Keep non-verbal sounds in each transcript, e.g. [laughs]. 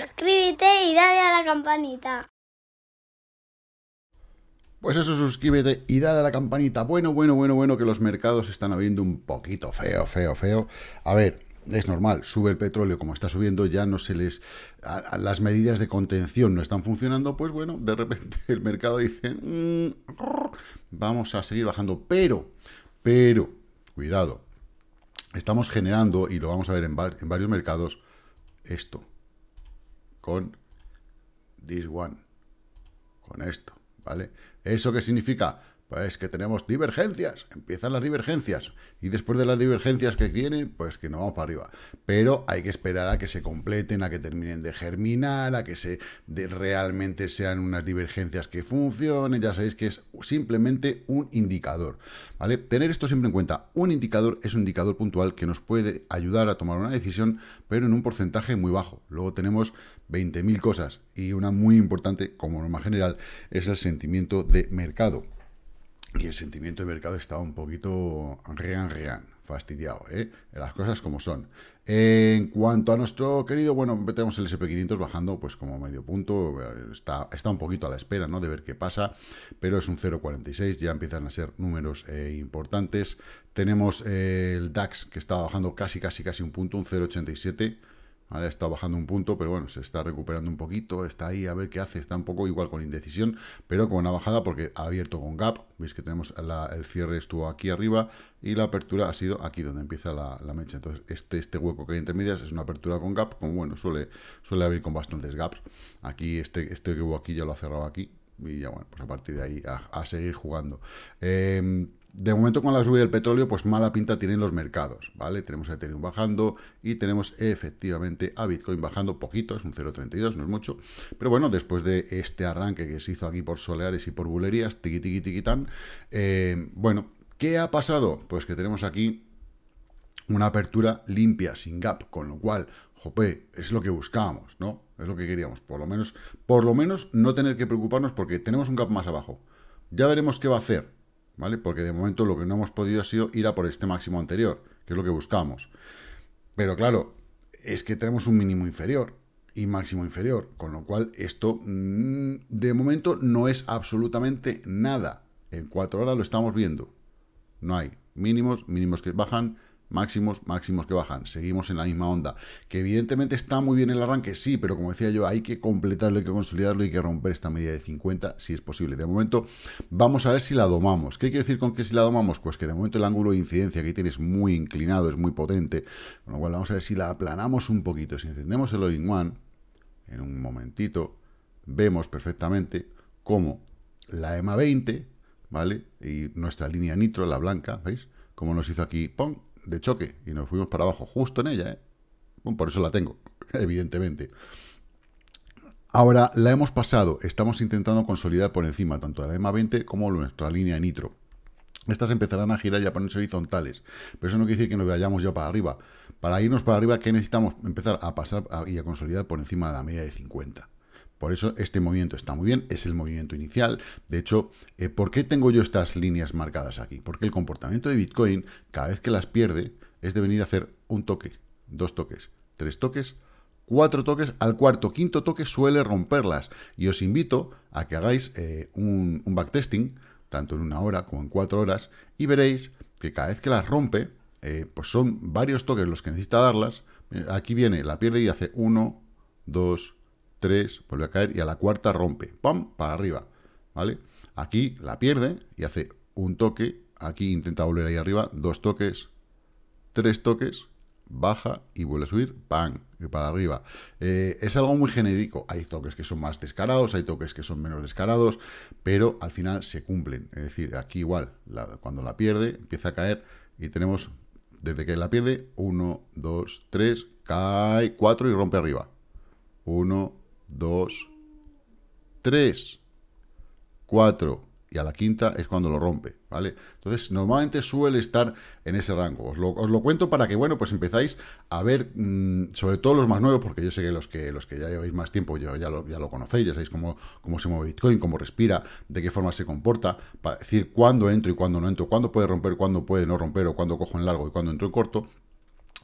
suscríbete y dale a la campanita. Pues eso, suscríbete y dale a la campanita. Bueno, bueno, bueno, bueno, que los mercados están abriendo un poquito feo, feo, feo. A ver, es normal, sube el petróleo como está subiendo, ya no se les... las medidas de contención no están funcionando, pues bueno, de repente [laughs] el mercado dice, mm, vamos a seguir bajando, pero, pero, cuidado, estamos generando, y lo vamos a ver en varios mercados, esto con this one, con esto, ¿vale? ¿Eso qué significa? Pues es que tenemos divergencias, empiezan las divergencias. Y después de las divergencias que vienen, pues que no vamos para arriba. Pero hay que esperar a que se completen, a que terminen de germinar, a que se realmente sean unas divergencias que funcionen. Ya sabéis que es simplemente un indicador. ¿vale? Tener esto siempre en cuenta. Un indicador es un indicador puntual que nos puede ayudar a tomar una decisión, pero en un porcentaje muy bajo. Luego tenemos 20.000 cosas y una muy importante, como norma general, es el sentimiento de mercado y el sentimiento de mercado está un poquito rean, rean, fastidiado, ¿eh? las cosas como son. En cuanto a nuestro querido, bueno, tenemos el SP500 bajando pues como medio punto, eh, está, está un poquito a la espera, ¿no? De ver qué pasa, pero es un 0,46, ya empiezan a ser números eh, importantes. Tenemos eh, el DAX que está bajando casi, casi, casi un punto, un 0,87 está bajando un punto, pero bueno, se está recuperando un poquito, está ahí a ver qué hace, está un poco igual con indecisión, pero con una bajada porque ha abierto con gap, veis que tenemos el cierre estuvo aquí arriba y la apertura ha sido aquí donde empieza la, mecha, entonces este, este hueco que hay entre medias es una apertura con gap, como bueno, suele, suele abrir con bastantes gaps, aquí este, este que hubo aquí ya lo ha cerrado aquí, y ya bueno, pues a partir de ahí a, seguir jugando. Em, de momento con la subida del petróleo, pues mala pinta tienen los mercados, ¿vale? Tenemos a Ethereum bajando y tenemos efectivamente a Bitcoin bajando poquito, es un 0.32, no es mucho. Pero bueno, después de este arranque que se hizo aquí por Soleares y por Bulerías, tiqui tiqui eh, bueno, ¿qué ha pasado? Pues que tenemos aquí una apertura limpia, sin gap, con lo cual, jope, es lo que buscábamos, ¿no? Es lo que queríamos, por lo menos, por lo menos no tener que preocuparnos porque tenemos un gap más abajo. Ya veremos qué va a hacer, ¿vale? Porque de momento lo que no hemos podido ha sido ir a por este máximo anterior, que es lo que buscamos. Pero claro, es que tenemos un mínimo inferior y máximo inferior, con lo cual esto mm, de momento no es absolutamente nada. En cuatro horas lo estamos viendo. No hay mínimos, mínimos que bajan, máximos, máximos que bajan, seguimos en la misma onda, que evidentemente está muy bien el arranque, sí, pero como decía yo, hay que completarlo, hay que consolidarlo, hay que romper esta medida de 50 si es posible. De momento, vamos a ver si la domamos. ¿Qué quiere decir con que si la domamos? Pues que de momento el ángulo de incidencia que tiene es muy inclinado, es muy potente, con lo cual vamos a ver si la aplanamos un poquito, si encendemos el all one, en un momentito, vemos perfectamente cómo la EMA 20, ¿vale? Y nuestra línea nitro, la blanca, ¿veis? Como nos hizo aquí, ¡pum! de choque y nos fuimos para abajo justo en ella. ¿eh? por eso la tengo, [laughs] evidentemente. Ahora la hemos pasado, estamos intentando consolidar por encima tanto de la EMA 20 como nuestra línea nitro. Estas empezarán a girar y a ponerse horizontales, pero eso no quiere decir que nos vayamos ya para arriba. Para irnos para arriba, ¿qué necesitamos? Empezar a pasar y a consolidar por encima de la media de 50. Por eso este movimiento está muy bien, es el movimiento inicial. De hecho, eh, ¿por qué tengo yo estas líneas marcadas aquí? Porque el comportamiento de Bitcoin, cada vez que las pierde, es de venir a hacer un toque, dos toques, tres toques, cuatro toques, al cuarto, quinto toque suele romperlas. Y os invito a que hagáis eh, un, backtesting, tanto en una hora como en cuatro horas, y veréis que cada vez que las rompe, eh, pues son varios toques los que necesita darlas. Aquí viene, la pierde y hace uno, dos, tres, vuelve a caer y a la cuarta rompe, ¡pam!, para arriba, ¿vale? Aquí la pierde y hace un toque, aquí intenta volver ahí arriba, dos toques, tres toques, baja y vuelve a subir, ¡pam!, para arriba. Eh, es algo muy genérico, hay toques que son más descarados, hay toques que son menos descarados, pero al final se cumplen, es decir, aquí igual, cuando la pierde, empieza a caer y tenemos desde que la pierde, 1, 2, 3, cae 4 y rompe arriba. 1, 2, 3, 4 y a la quinta es cuando lo rompe, ¿vale? Entonces, normalmente suele estar en ese rango. Os lo, cuento para que, bueno, pues empezáis a ver, mm, sobre todo los más nuevos, porque yo sé que los que, los que ya lleváis más tiempo ya, ya, lo, ya lo conocéis, ya sabéis cómo, cómo se mueve Bitcoin, cómo respira, de qué forma se comporta, para decir cuándo entro y cuándo no entro, cuándo puede romper, cuándo puede no romper, o cuándo cojo en largo y cuándo entro en corto,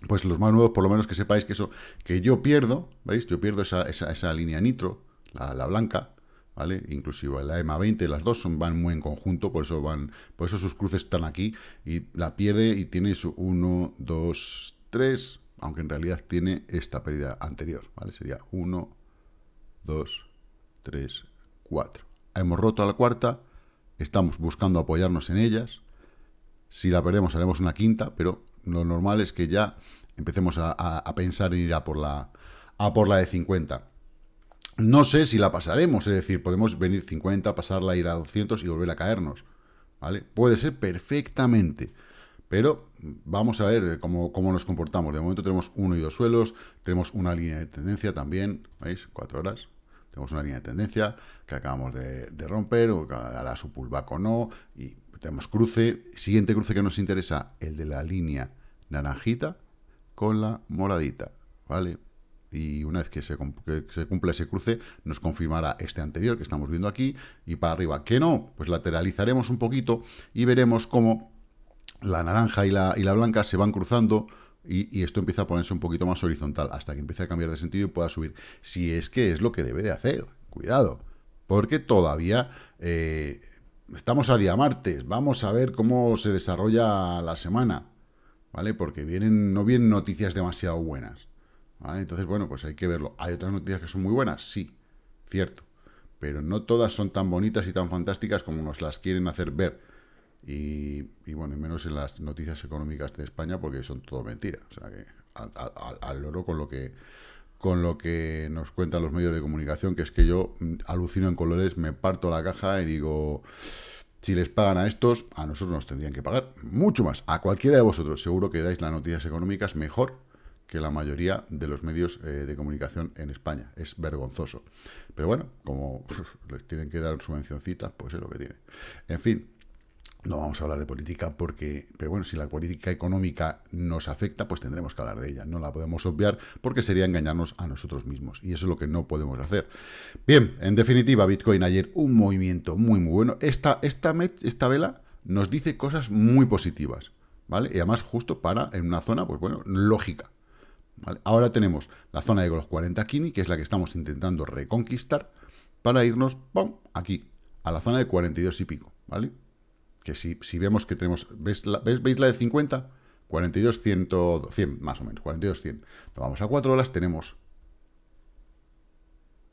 pues los más nuevos, por lo menos que sepáis que eso, que yo pierdo, ¿veis? Yo pierdo esa, línea nitro, la, blanca, ¿vale? Inclusive la EMA 20, las dos van muy en conjunto, por eso van, por eso sus cruces están aquí, y la pierde y tiene su 1, 2, 3, aunque en realidad tiene esta pérdida anterior, ¿vale? Sería 1, 2, 3, 4. Hemos roto a la cuarta, estamos buscando apoyarnos en ellas, si la perdemos haremos una quinta, pero lo normal es que ya empecemos a, pensar en ir a por, la, a por la de 50. No sé si la pasaremos, es decir, podemos venir 50, pasarla, ir a 200 y volver a caernos. ¿Vale? Puede ser perfectamente. Pero vamos a ver eh, cómo, nos comportamos. De momento tenemos uno y dos suelos, tenemos una línea de tendencia también, ¿veis? Cuatro horas. Tenemos una línea de tendencia que acabamos de, romper, o hará su pullback o no, y tenemos cruce, siguiente cruce que nos interesa, el de la línea naranjita con la moradita, ¿vale? Y una vez que se, cumple cumpla ese cruce, nos confirmará este anterior que estamos viendo aquí y para arriba. ¿Qué no? Pues lateralizaremos un poquito y veremos cómo la naranja y la, blanca se van cruzando y, esto empieza a ponerse un poquito más horizontal hasta que empiece a cambiar de sentido y pueda subir. Si es que es lo que debe de hacer, cuidado, porque todavía eh, estamos a día martes, vamos a ver cómo se desarrolla la semana, ¿vale? Porque vienen, no vienen noticias demasiado buenas, ¿vale? Entonces, bueno, pues hay que verlo. ¿Hay otras noticias que son muy buenas? Sí, cierto. Pero no todas son tan bonitas y tan fantásticas como nos las quieren hacer ver. Y, bueno, y menos en las noticias económicas de España porque son todo mentira. O sea que al, al loro con lo que con lo que nos cuentan los medios de comunicación, que es que yo mm, alucino en colores, me parto la caja y digo, si les pagan a estos, a nosotros nos tendrían que pagar mucho más. A cualquiera de vosotros seguro que dais las noticias económicas mejor que la mayoría de los medios eh, de comunicación en España. Es vergonzoso. Pero bueno, como [laughs] les tienen que dar subvencioncita, pues es lo que tiene. En fin, no vamos a hablar de política porque, pero bueno, si la política económica nos afecta, pues tendremos que hablar de ella. No la podemos obviar porque sería engañarnos a nosotros mismos y eso es lo que no podemos hacer. Bien, en definitiva, Bitcoin ayer un movimiento muy, muy bueno. Esta, esta, esta vela nos dice cosas muy positivas, ¿vale? Y además justo para en una zona, pues bueno, lógica. ¿vale? Ahora tenemos la zona de los 40 Kini, que es la que estamos intentando reconquistar para irnos, ¡pum!, aquí, a la zona de 42 y pico, ¿vale? Que si, vemos que tenemos... ¿Veis la de 50? 42, 100, más o menos. 42, 100. vamos a 4 horas, tenemos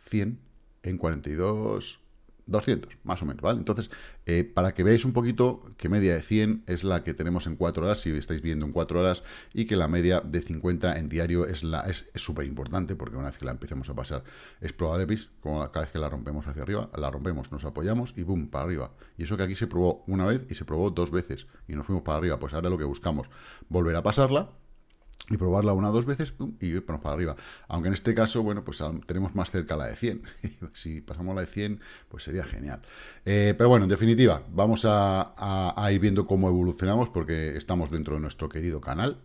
100 en 42... 200, más o menos, ¿vale? Entonces, eh, para que veáis un poquito que media de 100 es la que tenemos en 4 horas, si estáis viendo en 4 horas, y que la media de 50 en diario es la es, súper importante, porque una vez que la empecemos a pasar, es probable, ¿veis? Como cada vez que la rompemos hacia arriba, la rompemos, nos apoyamos y ¡bum! para arriba. Y eso que aquí se probó una vez y se probó dos veces, y nos fuimos para arriba, pues ahora lo que buscamos, volver a pasarla, y probarla una o dos veces y irnos para arriba. Aunque en este caso, bueno, pues tenemos más cerca la de 100. [laughs] si pasamos la de 100, pues sería genial. Eh, pero bueno, en definitiva, vamos a, ir viendo cómo evolucionamos porque estamos dentro de nuestro querido canal,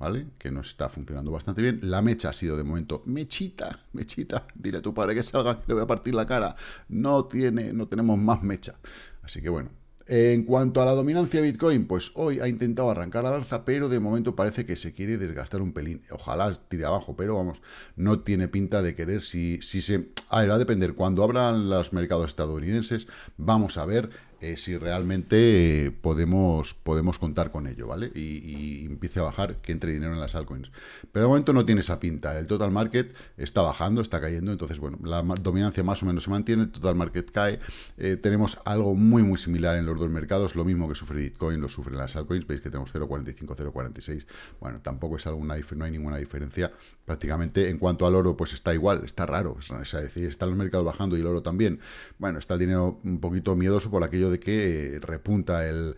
¿vale? Que nos está funcionando bastante bien. La mecha ha sido de momento mechita, mechita. Dile a tu padre que salga, que le voy a partir la cara. No tiene, no tenemos más mecha. Así que bueno, en cuanto a la dominancia de Bitcoin, pues hoy ha intentado arrancar al alza, pero de momento parece que se quiere desgastar un pelín. Ojalá tire abajo, pero vamos, no tiene pinta de querer si, si se... A ver, va a depender. Cuando abran los mercados estadounidenses, vamos a ver eh, si realmente eh, podemos, podemos contar con ello, ¿vale? Y, empiece a bajar, que entre dinero en las altcoins. Pero de momento no tiene esa pinta. El total market está bajando, está cayendo. Entonces, bueno, la dominancia más o menos se mantiene, el total market cae. Eh, tenemos algo muy, muy similar en los dos mercados. Lo mismo que sufre Bitcoin, lo sufren las altcoins. Veis que tenemos 0.45, 0.46. Bueno, tampoco es alguna no hay ninguna diferencia. Prácticamente en cuanto al oro, pues está igual, está raro. Es decir, están los mercados bajando y el oro también. Bueno, está el dinero un poquito miedoso por aquello de que repunta el,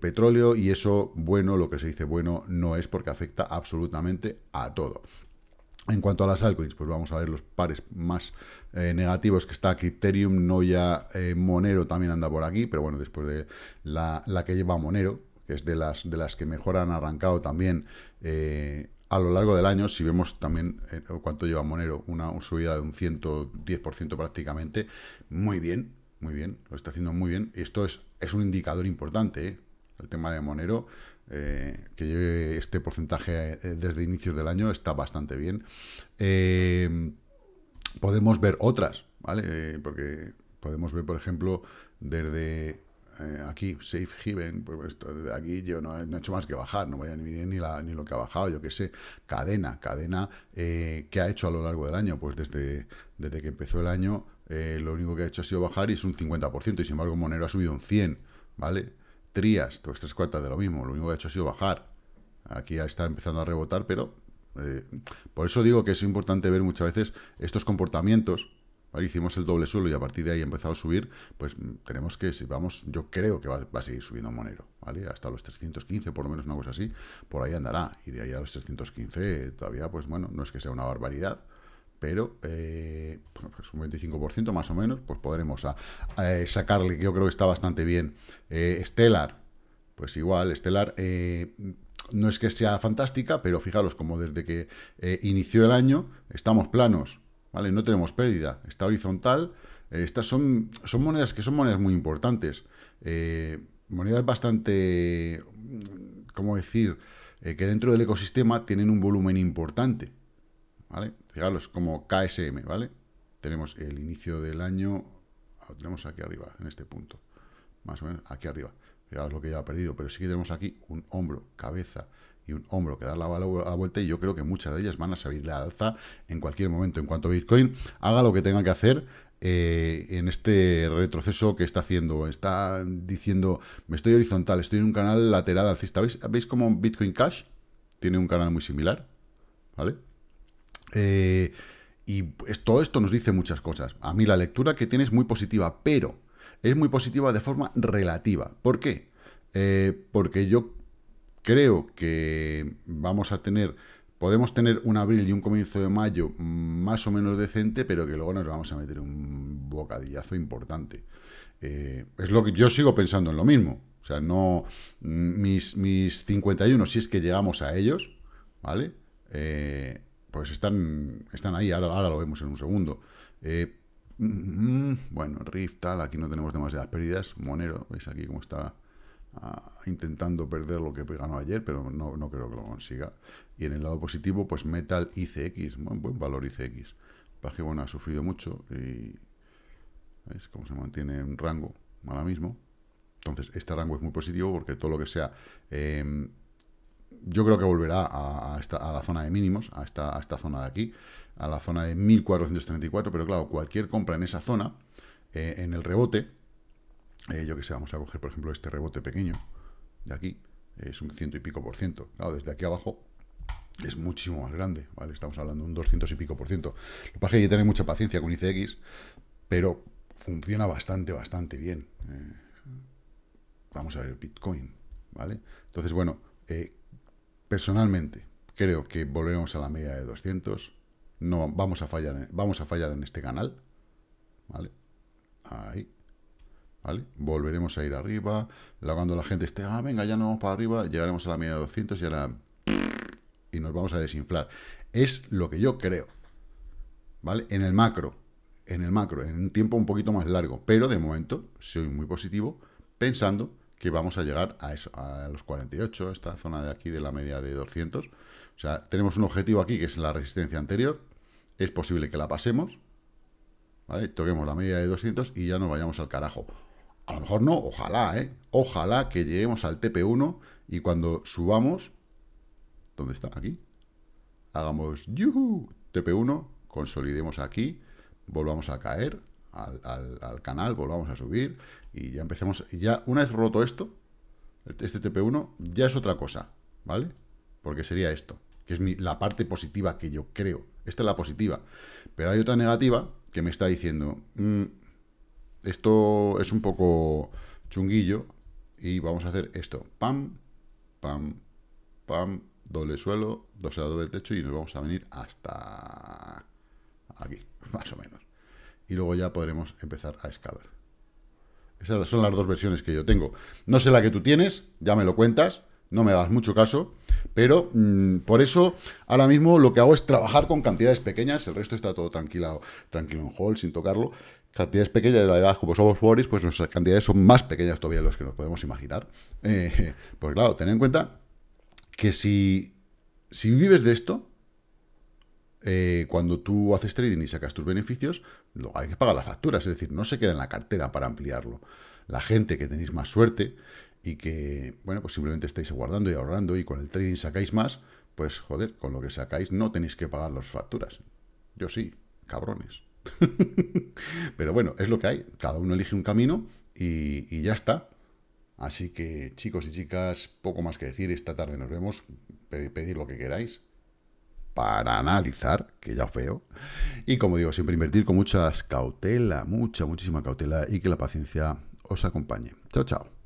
petróleo y eso bueno, lo que se dice bueno, no es porque afecta absolutamente a todo. En cuanto a las altcoins, pues vamos a ver los pares más eh, negativos que está Criterium no ya eh, Monero también anda por aquí, pero bueno, después de la, que lleva Monero, que es de las, de las que mejor han arrancado también eh, a lo largo del año, si vemos también cuánto lleva Monero, una subida de un 110% prácticamente, muy bien, muy bien, lo está haciendo muy bien. y Esto es, es un indicador importante, ¿eh? el tema de Monero, eh, que lleve este porcentaje eh, desde inicios del año, está bastante bien. podemos ver otras, ¿vale? porque podemos ver, por ejemplo, desde aquí, Safe Haven, pues desde pues, aquí yo no, he hecho más que bajar, no voy a ni ni, ni lo que ha bajado, yo qué sé, cadena, cadena, que ha hecho a lo largo del año? Pues desde, desde que empezó el año eh, lo único que ha hecho ha sido bajar y es un 50%, y sin embargo Monero ha subido un 100%, ¿vale? Trias, pues tres cuartas de lo mismo, lo único que ha hecho ha sido bajar. Aquí ya está empezando a rebotar, pero eh, por eso digo que es importante ver muchas veces estos comportamientos. Hicimos el doble suelo y a partir de ahí ha empezado a subir, pues tenemos que, si vamos, yo creo que va, a seguir subiendo Monero, ¿vale? Hasta los 315, por lo menos una cosa así, por ahí andará. Y de ahí a los 315 eh, todavía, pues bueno, no es que sea una barbaridad, pero eh, pues un 25% más o menos, pues podremos a, ah, que eh, sacarle, yo creo que está bastante bien. Eh, estelar pues igual, Stellar eh, no es que sea fantástica, pero fijaros como desde que inició el año estamos planos, ¿vale? No tenemos pérdida, está horizontal, estas son, son monedas que son monedas muy importantes, monedas bastante, ¿cómo decir?, que dentro del ecosistema tienen un volumen importante, ¿vale? Fijaros, como KSM, ¿vale? Tenemos el inicio del año, lo tenemos aquí arriba, en este punto. Más o menos aquí arriba. Fijaros lo que ya ha perdido, pero sí que tenemos aquí un hombro, cabeza y un hombro que da la, vuelta y yo creo que muchas de ellas van a salir la alza en cualquier momento. En cuanto Bitcoin haga lo que tenga que hacer, eh, en este retroceso que está haciendo. Está diciendo, me estoy horizontal, estoy en un canal lateral alcista. ¿Veis, ¿Veis como Bitcoin Cash tiene un canal muy similar? ¿Vale? Eh, y pues, todo esto nos dice muchas cosas. A mí la lectura que tiene es muy positiva, pero es muy positiva de forma relativa. ¿Por qué? Eh, porque yo creo que vamos a tener, podemos tener un abril y un comienzo de mayo más o menos decente, pero que luego nos vamos a meter un bocadillazo importante. Eh, es lo que yo sigo pensando en lo mismo. O sea, no mis, mis 51, si es que llegamos a ellos, ¿vale? pues están, están ahí, ahora, lo vemos en un segundo. Eh, mm, mm, bueno, Rift, tal, aquí no tenemos demasiadas pérdidas. Monero, veis aquí cómo está ah, intentando perder lo que ganó ayer, pero no, creo que lo consiga. Y en el lado positivo, pues Metal ICX, buen, buen valor ICX. Paje, bueno, ha sufrido mucho y ¿veis cómo se mantiene en rango ahora mismo? Entonces, este rango es muy positivo porque todo lo que sea... Em, yo creo que volverá a, la zona de mínimos, a esta, zona de aquí, a la zona de 1434, pero claro, cualquier compra en esa zona, eh, en el rebote, eh, yo que sé, vamos a coger, por ejemplo, este rebote pequeño de aquí, es un ciento y pico por ciento. Claro, desde aquí abajo es muchísimo más grande, ¿vale? Estamos hablando de un 200 y pico por ciento. Lo que pasa es que hay que tener mucha paciencia con ICX, pero funciona bastante, bastante bien. Eh, vamos a ver el Bitcoin, ¿vale? Entonces, bueno, eh, personalmente, creo que volveremos a la media de 200. No, vamos a fallar, vamos a fallar en este canal. ¿Vale? Ahí. ¿Vale? Volveremos a ir arriba. Cuando la gente esté, ah, venga, ya no vamos para arriba, llegaremos a la media de 200 y ahora... Y nos vamos a desinflar. Es lo que yo creo. ¿Vale? En el macro. En el macro. En un tiempo un poquito más largo. Pero de momento soy muy positivo pensando que vamos a llegar a, eso, a los 48, esta zona de aquí de la media de 200. O sea, tenemos un objetivo aquí que es la resistencia anterior, es posible que la pasemos, ¿vale? Toquemos la media de 200 y ya nos vayamos al carajo. A lo mejor no, ojalá, ¿eh? Ojalá que lleguemos al TP1 y cuando subamos, ¿dónde está? Aquí. Hagamos, TP1, consolidemos aquí, volvamos a caer, al, canal, volvamos a subir y ya empecemos. ya una vez roto esto, este TP1, ya es otra cosa, ¿vale? Porque sería esto, que es la parte positiva que yo creo. Esta es la positiva. Pero hay otra negativa que me está diciendo, mm, esto es un poco chunguillo y vamos a hacer esto. Pam, pam, pam, doble suelo, doble, doble techo y nos vamos a venir hasta aquí, [laughs] más o menos y luego ya podremos empezar a escalar. Esas son las dos versiones que yo tengo. No sé la que tú tienes, ya me lo cuentas, no me das mucho caso, pero mm, por eso ahora mismo lo que hago es trabajar con cantidades pequeñas, el resto está todo tranquilo, tranquilo en hall, sin tocarlo. Cantidades pequeñas, la verdad, como somos Boris, pues nuestras cantidades son más pequeñas todavía de los que nos podemos imaginar. Eh, [laughs] pues claro, ten en cuenta que si, si vives de esto, eh, cuando tú haces trading y sacas tus beneficios, hay que pagar las facturas, es decir, no se queda en la cartera para ampliarlo. La gente que tenéis más suerte y que, bueno, pues simplemente estáis guardando y ahorrando y con el trading sacáis más, pues joder, con lo que sacáis no tenéis que pagar las facturas. Yo sí, cabrones. [laughs] Pero bueno, es lo que hay. Cada uno elige un camino y, ya está. Así que, chicos y chicas, poco más que decir. Esta tarde nos vemos. pedir lo que queráis para analizar, que ya feo. Y como digo, siempre invertir con mucha cautela, mucha, muchísima cautela y que la paciencia os acompañe. Chao, chao.